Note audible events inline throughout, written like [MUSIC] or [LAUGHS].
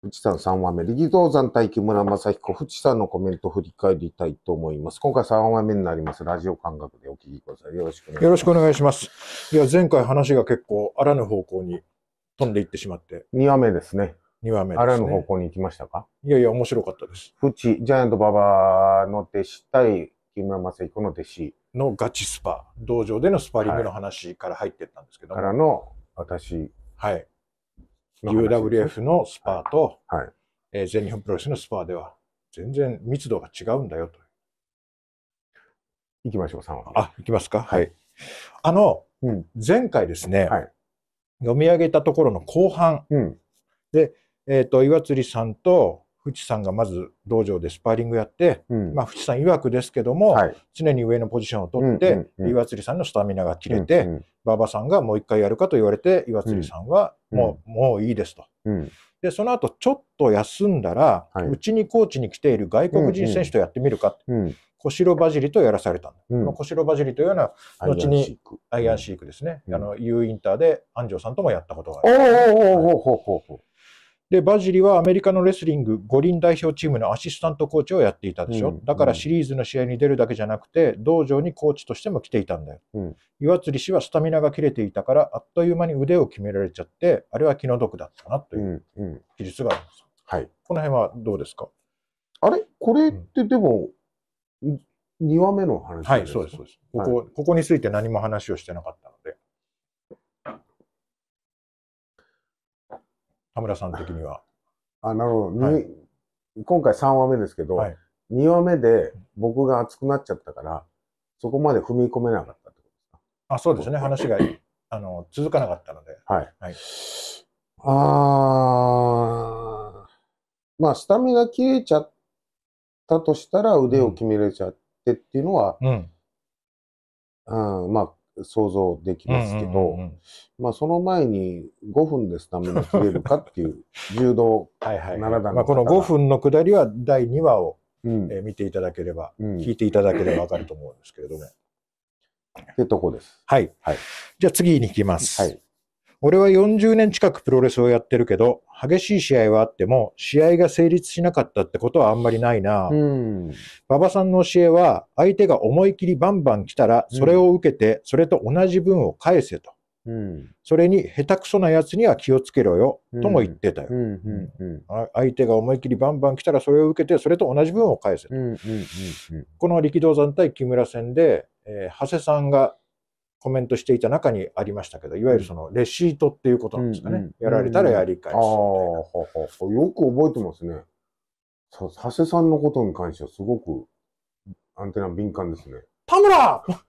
富士山3話目、力道山対木村正彦、富士山のコメントを振り返りたいと思います。今回3話目になります。ラジオ感覚でお聞きください。よろしくお願いします。よろしくお願いします。いや、前回話が結構、あらぬ方向に飛んでいってしまって。2話目ですね。2話目です、ね。あらぬ方向に行きましたかいやいや、面白かったです。富士、ジャイアント馬場の弟子対木村正彦の弟子。のガチスパ、道場でのスパリングの話から入っていったんですけど、はい、からの、私。はい。UWF のスパーと、はいはい、えー、全日本プロレスのスパーでは、全然密度が違うんだよと。いきましょう、3話。あ、いきますか。はい。あの、うん、前回ですね、はい、読み上げたところの後半、うん、で、えっ、ー、と、岩釣さんと、淵さんがまず道場でスパーリングやって、うん、まあ、淵さん曰くですけども、はい、常に上のポジションを取って、うん、岩釣さんのスタミナが切れて、馬、う、場、さんがもう一回やるかと言われて、岩釣さんはもう,、もういいですと。で、その後ちょっと休んだら、う、は、ち、い、にコーチに来ている外国人選手とやってみるか小城バジリとやらされたうん、こ小城バジリというのは、後にアイアンシークですね。うん、あの、U インターで安城さんともやったことがある。おおで、バジリはアメリカのレスリング五輪代表チームのアシスタントコーチをやっていたでしょ、うん、だからシリーズの試合に出るだけじゃなくて、道場にコーチとしても来ていたんだよ、うん、岩釣氏はスタミナが切れていたから、あっという間に腕を決められちゃって、あれは気の毒だったなという記述があります。はい、この辺はどうですかあれこれってでも、2話目の話ですかはい、そうです、そうです。ここ、ここについて何も話をしてなかったので。田村さん的には。あ、なるほど。はい、今回3話目ですけど、はい、2話目で僕が熱くなっちゃったから、そこまで踏み込めなかったってことですかあ、そうですね。話が、あの、続かなかったので。はい。はい、あー、まあ、スタミナ切れちゃったとしたら腕を決めれちゃってっていうのは、うん、うん、まあ、想像できますけど、うんうんうんまあその前に5分でスタミナ切れるかっていう柔道7段のはい、まあ、この5分の下りは第2話を、うん、えー、見ていただければ、うん、聞いていただければわかると思うんですけれども。ってとこです。はい。はい、じゃあ次に行きます。はい俺は40年近くプロレスをやってるけど、激しい試合はあっても、試合が成立しなかったってことはあんまりないな。馬場さんの教えは、相手が思い切りバンバン来たら、それを受けて、それと同じ分を返せと。うん、それに下手くそなやつには気をつけろよ、うん、とも言ってたよ、うんうんうん、相手が思い切りバンバン来たらそれを受けてそれと同じ分を返せとそれに下手くそな奴には気をつけろよとも言ってたよ相手が思い切りバンバン来たらそれを受けてそれと同じ分を返せとこの力道山対木村戦で、えー、長谷さんがコメントしていた中にありましたけど、いわゆるそのレシートっていうことなんですかね。うんうん、やられたらやり返すああ、はは。ああ、よく覚えてますね。さ、佐世さんのことに関してはすごくアンテナ敏感ですね。田村 [LAUGHS]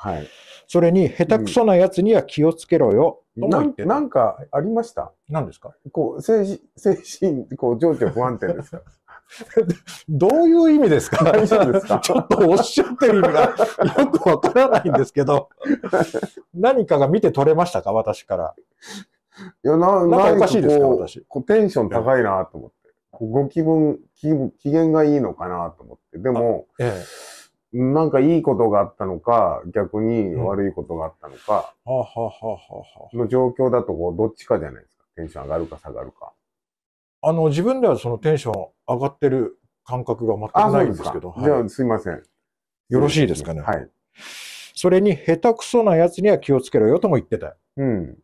はい。それに、下手くそなやつには気をつけろよ、うん、とも言ってななんかありました何ですかこう、精神、精神、こう、情緒不安定ですかどういう意味ですか [LAUGHS] ですかちょっとおっしゃってる意味が [LAUGHS] よくわからないんですけど、何かが見て取れましたか私から。いや、な、なんかおかしいですか私。テンション高いなと思って。ご気分、気機嫌がいいのかなと思って。でも、なんかいいことがあったのか、逆に悪いことがあったのか、の状況だとこう、どっちかじゃないですか。テンション上がるか下がるか。あの、自分ではそのテンション上がってる感覚が全くないんですけど。はい、じゃあ、すいません。よろしいですかね。はい。それに、下手くそなやつには気をつけろよとも言ってた。うん。うん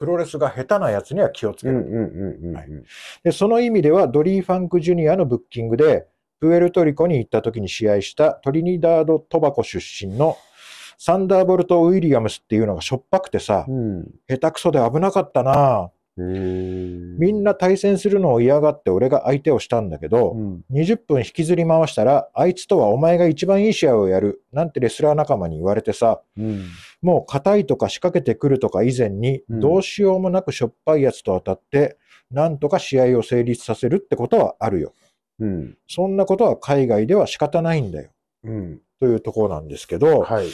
プロレスが下手なやつには気をつける。で、その意味では、ドリー・ファンク・ジュニアのブッキングで、プエルトリコに行った時に試合したトリニダード・トバコ出身のサンダーボルト・ウィリアムスっていうのがしょっぱくてさ、うん、下手くそで危なかったなぁみんな対戦するのを嫌がって俺が相手をしたんだけど、うん、20分引きずり回したら、あいつとはお前が一番いい試合をやる、なんてレスラー仲間に言われてさ、うん、もう硬いとか仕掛けてくるとか以前に、どうしようもなくしょっぱいやつと当たって、なんとか試合を成立させるってことはあるよ。うん、そんなことは海外では仕方ないんだよ。うん、というところなんですけど、はい、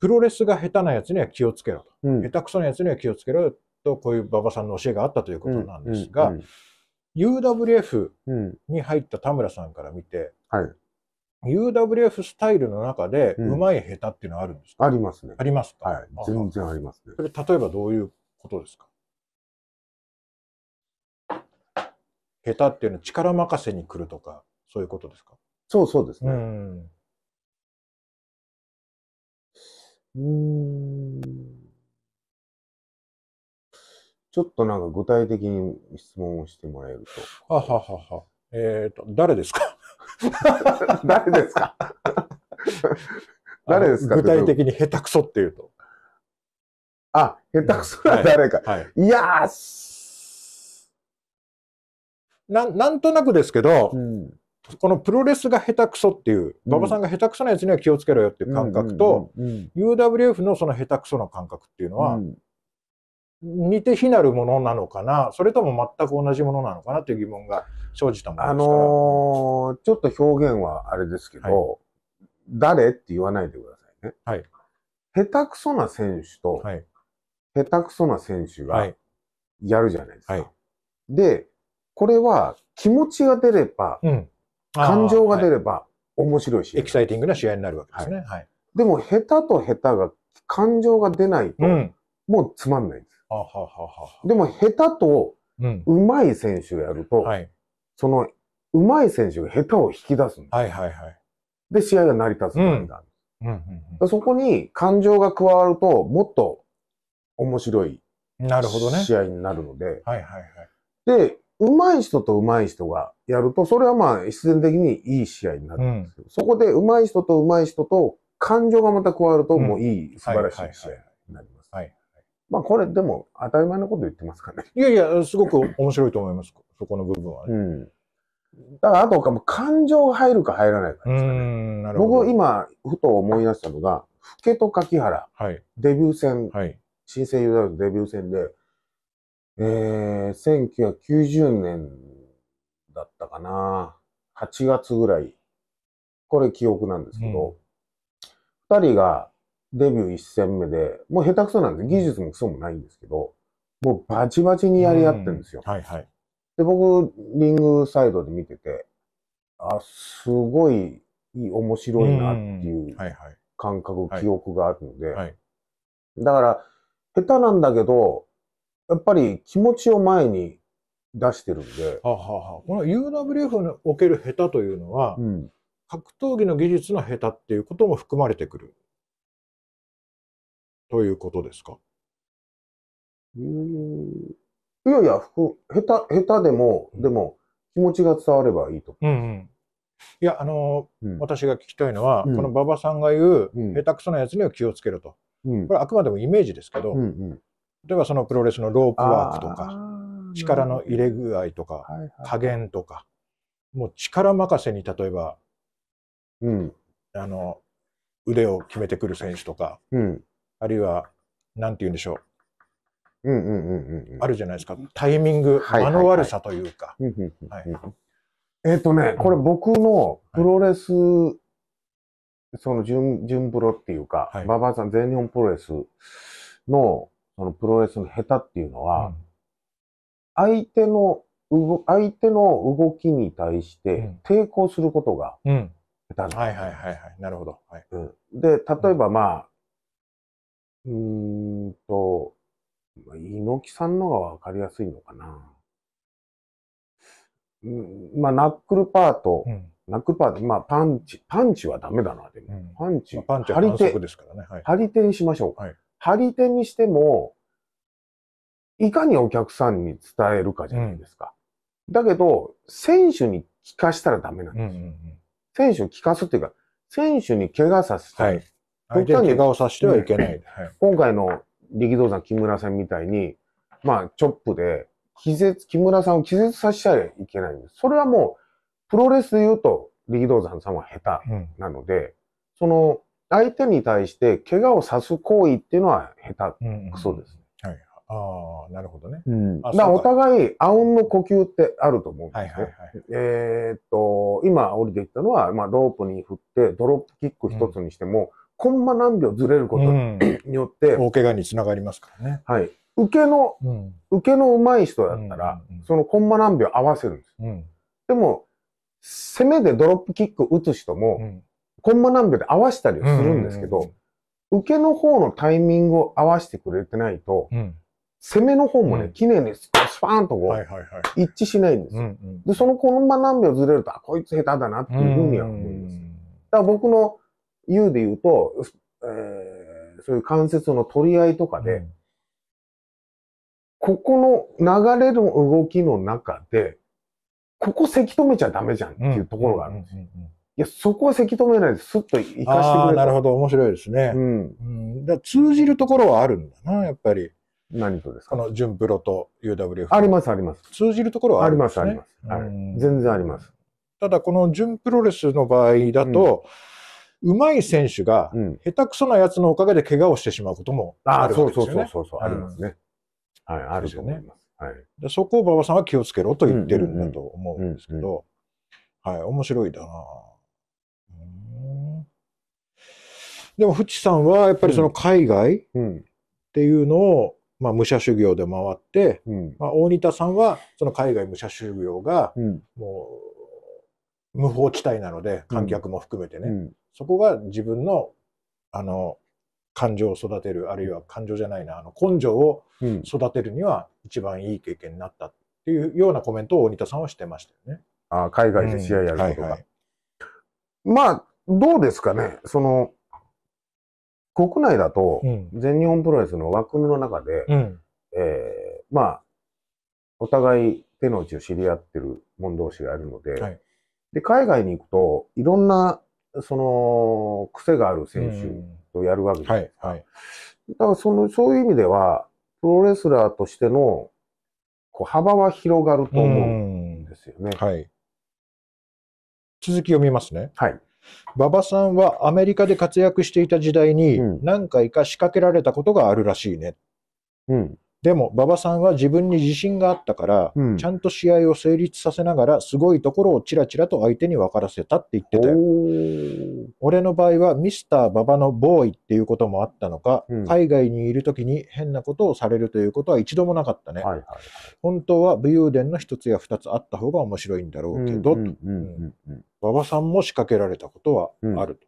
プロレスが下手なやつには気をつけろと、うん、下手くそなやつには気をつけろとこういう馬場さんの教えがあったということなんですが、UWF に入った田村さんから見て、はい、UWF スタイルの中で、うまい下手っていうのはあるんですか、うん、ありますね。ありますかはい。全然ありますね。それ、例えばどういうことですか下手っていうのは力任せに来るとか、そういうことですかそうそうですね。うん。うんちょっとなんか具体的に質問をしてもらえると。はははは。えっ、ー、と、誰ですか [LAUGHS] 誰ですか [LAUGHS] 誰ですか具体的に下手くそっていうと。あ、下手くそな誰か。はい、はい、いやーな、なんとなくですけど、うん、このプロレスが下手くそっていう、馬、場、さんが下手くそなやつには気をつけろよっていう感覚と、うんうんうんうん、UWF のその下手くそな感覚っていうのは、うん似て非なるものなのかな、それとも全く同じものなのかなという疑問が生じたものですあのー、ちょっと表現はあれですけど、はい、誰って言わないでくださいね。はい。下手くそな選手と、はい、下手くそな選手がやるじゃないですか。はい、で、これは気持ちが出れば、うん、感情が出れば面白いし、エキサイティングな試合になるわけですね。はい。でも、下手と下手が、感情が出ないと、うん、もうつまんないんです。でも、下手と、うまい選手やると、はい、その、うまい選手が下手を引き出すんです。はいはいはい。で、試合が成り立つんうそこに感情が加わると、もっと面白いなるほどね。試合になるので。はいはいはい。で、上手い人と上手い人がやると、それはまあ必然的にいい試合になるんですけど、うん、そこで上手い人と上手い人と感情がまた加わると、もういい、素晴らしい試合、はいはいはいまあこれでも当たり前のこと言ってますかね。いやいや、すごく面白いと思います。そこの部分は、ね。うん。だからあと感情が入るか入らないかですかね。僕今、ふと思い出したのが、フケと柿原、はい、デビュー戦、はい、新生ユダヤのデビュー戦で、えー、1990年だったかな、8月ぐらい、これ記憶なんですけど、二、うん、人がデビュー1戦目で、もう下手くそなんで、技術もクソもないんですけど、もうバチバチにやり合ってるんですよ。はいはい。で、僕、リングサイドで見てて、あ、すごい面白いなっていう感覚、記憶があるので、はい、だから、下手なんだけど、やっぱり気持ちを前に出してるんで。はあ、ははこの UWF における下手というのは、うん、格闘技の技術の下手っていうことも含まれてくる。ということですかうん。いやいや、下手、下手でも、でも、気持ちが伝わればいいと。うんうん。いや、あのうん、私が聞きたいのは、うん、この馬場さんが言う、うん、下手くそなやつには気をつけると。これあくまでもイメージですけど、うんうん、例えばそのプロレスのロープワークとか、力の入れ具合とか、加減とか、もう力任せに例えば、うん、あの、腕を決めてくる選手とか、うん、あるいは、なんて言うんでしょう。うんうんうんうん。あるじゃないですか。タイミング、は間の悪さというか。はいえっとね、これ僕のプロレス、その順、準プロっていうかは、い馬場さん、全日本プロレスの、そのプロレスの下手っていうのは、相手の動、相手の動きに対して抵抗することがうん。うん。下手なはいはいはいはい。なるほど。はい。うんで、例えばまあ、うーんと、猪木さんのがわかりやすいのかな。うん、まあ、ナックルパート、うん、ナックルパート、まあ、パンチ、パンチはダメだな、でも。うん、パンチ、まあ、パンチは反則ですからね。はい、張り手にしましょうはい、張り手にしても、いかにお客さんに伝えるかじゃないですか。うん、だけど、選手に聞かしたらダメなんですよ。選手を聞かすっていうか、選手に怪我させたり、はい、極に怪我をさせてはいけない。はい、今回の力道山木村戦みたいに、まあ、チョップで、気絶、木村さんを気絶させちゃいけないんです。それはもう、プロレスで言うと、力道山さんは下手なので、うん、その、相手に対して怪我をさす行為っていうのは下手くそです。はい。ああ、なるほどね。うん、だお互い、あうんの呼吸ってあると思うんですよ。えっと、今降りてきたのは、まあ、ロープに振って、ドロップキック一つにしても、うんコンマ何秒ずれることによって、うん、大怪我につながりますからね。はい。受けの、うん、受けの上手い人だったら、うんうんそのコンマ何秒合わせるんです。うん、でも、攻めでドロップキック打つ人も、うん、コンマ何秒で合わせたりするんですけど、うんうんうん、受けの方のタイミングを合わせてくれてないと、攻めの方もね、綺麗にスパーンとこう、はいはいはい、一致しないんですよ、うんうん、で、そのコンマ何秒ずれると、あ、こいつ下手だなっていうふうには思います。だから僕の言うで言うと、えー、そういう関節の取り合いとかで、うん、ここの流れの動きの中で、ここせき止めちゃダメじゃんっていうところがあるんですよ。いや、そこはせき止めないで、すっと生かしてくれあなるほど、面白いですね。うん。うん、だ通じるところはあるんだな、やっぱり。何とですかこの純プロと UWF。あります、あります。通じるところはあす、ね、あります、あります。はい、全然あります。ただ、この純プロレスの場合だと、うんうまい選手が、下手くそなやつのおかげで怪我をしてしまうこともあるわけですよね。そうそうそうそう、ありますね。はい、あると思います。はい、でそこを馬場さんは気をつけろと言ってるんだと思うんですけど、はい、面白いだなでも、富士さんはやっぱりその海外っていうのを、まあ、武者修行で回って、うん、まあ、大仁田さんはその海外武者修行が、もう無法地帯なので、観客も含めてね、うんそこが自分の、あの、感情を育てる、あるいは感情じゃないな、あの、根性を育てるには一番いい経験になったっていうようなコメントを大仁田さんはしてましたよね。あ海外で試合やることが。うんはいはい、まあ、どうですかね。その、国内だと、全日本プロレスの枠の中で、うん、えー、まあ、お互い手の内を知り合ってる者同士がいるので、はい、で、海外に行くと、いろんなその、癖がある選手とやるわけですうんはいはい、だからその、そういう意味では、プロレスラーとしての、こう、幅は広がると思うんですよね。はい。続き読みますね。はい。馬場さんはアメリカで活躍していた時代に何回か仕掛けられたことがあるらしいね。うん。でも、馬場さんは自分に自信があったから、うん、ちゃんと試合を成立させながら、すごいところをちらちらと相手に分からせたって言ってたよ。俺の場合は、ミスター馬場のボーイっていうこともあったのか、うん、海外にいる時に変なことをされるということは一度もなかったね。はいはい、本当は武勇伝の一つや二つあった方が面白いんだろうけど、馬場さんも仕掛けられたことはあると。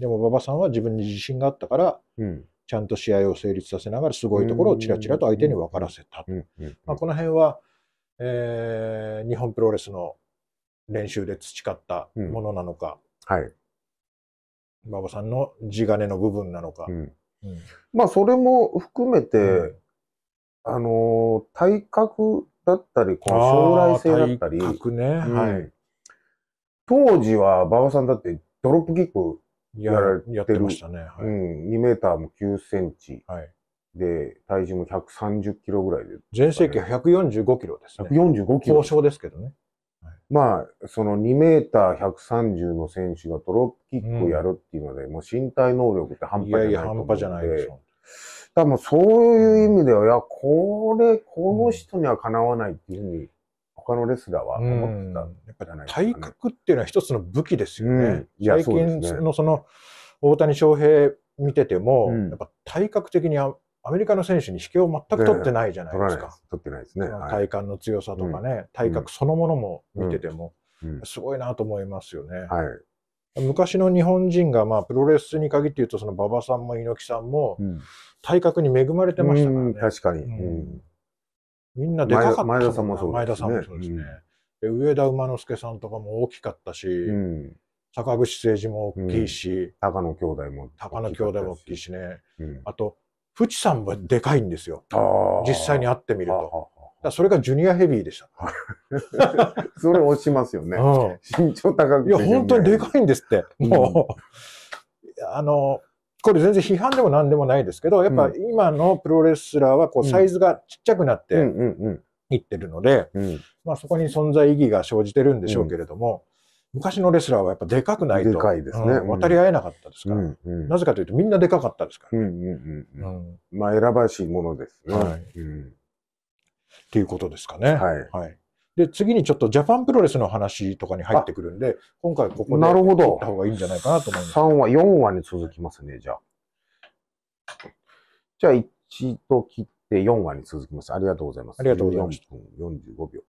でも馬場さんは自分に自信があったから、うんちゃんと試合を成立させながら、すごいところをちらちらと相手に分からせたと。まあ、この辺は、えー、日本プロレスの練習で培ったものなのか、はい。馬場さんの地金の部分なのか。まあ、それも含めて、あのー、体格だったり、この将来性だったり。体格ね。はい。当時は馬場さんだってドロップキックやられてやってましたね。はい、うん。2メーターも9センチ。はい。で、体重も130キロぐらいで、全盛期は145キロですね。145キロ。交渉ですけどね。まあ、その2メーター130の選手がトロップキックをやるっていうので、うん、もう身体能力って半端じゃないいやいや、半端じゃないでしょ。多分そういう意味では、うん、いや、これ、この人にはかなわないっていうふうに、ん、他のレスラーは思ってた、やっぱじゃないですか、ね、体格っていうのは一つの武器ですよね。うん、最近のその、大谷翔平見てても、うん、やっぱ体格的にアメリカの選手に引けを全く取ってないじゃないですか。取ってないですね。体幹の強さとかね、はい、体格そのものも見てても、すごいなと思いますよね。昔の日本人が、まあ、プロレスに限って言うと、その馬場さんも猪木さんも、体格に恵まれてましたからね。うん、確かに、うんみんなでかかった前田さんもそうですね。前田さんもそうですね。うん、上田馬之助さんとかも大きかったし、うん、坂口誠二も大きいし、高野兄弟も高野兄弟も大きいしね。あと、富士山はもでかいんですよ。実際に会ってみると。それがジュニアヘビーでした。[LAUGHS] それ落ちますよね。身長高くて。いや、本当にでかいんですって。もう、あの、これ全然批判でも何でもないですけど、やっぱ今のプロレスラーはこうサイズがちっちゃくなっていってるので、まあそこに存在意義が生じてるんでしょうけれども、昔のレスラーはやっぱでかくないと。でかいですね。渡り合えなかったですから。なぜかというとみんなでかかったですから。まあ選ばしいものですね。はい。っていうことですかね。はい。はい。で、次にちょっとジャパンプロレスの話とかに入ってくるんで、今回ここでなるほどった方がいいんじゃないかなと思います。3話、4話に続きますね、じゃあ。じゃあ、一と切って4話に続きます。ありがとうございます。ありがとうございます。45秒。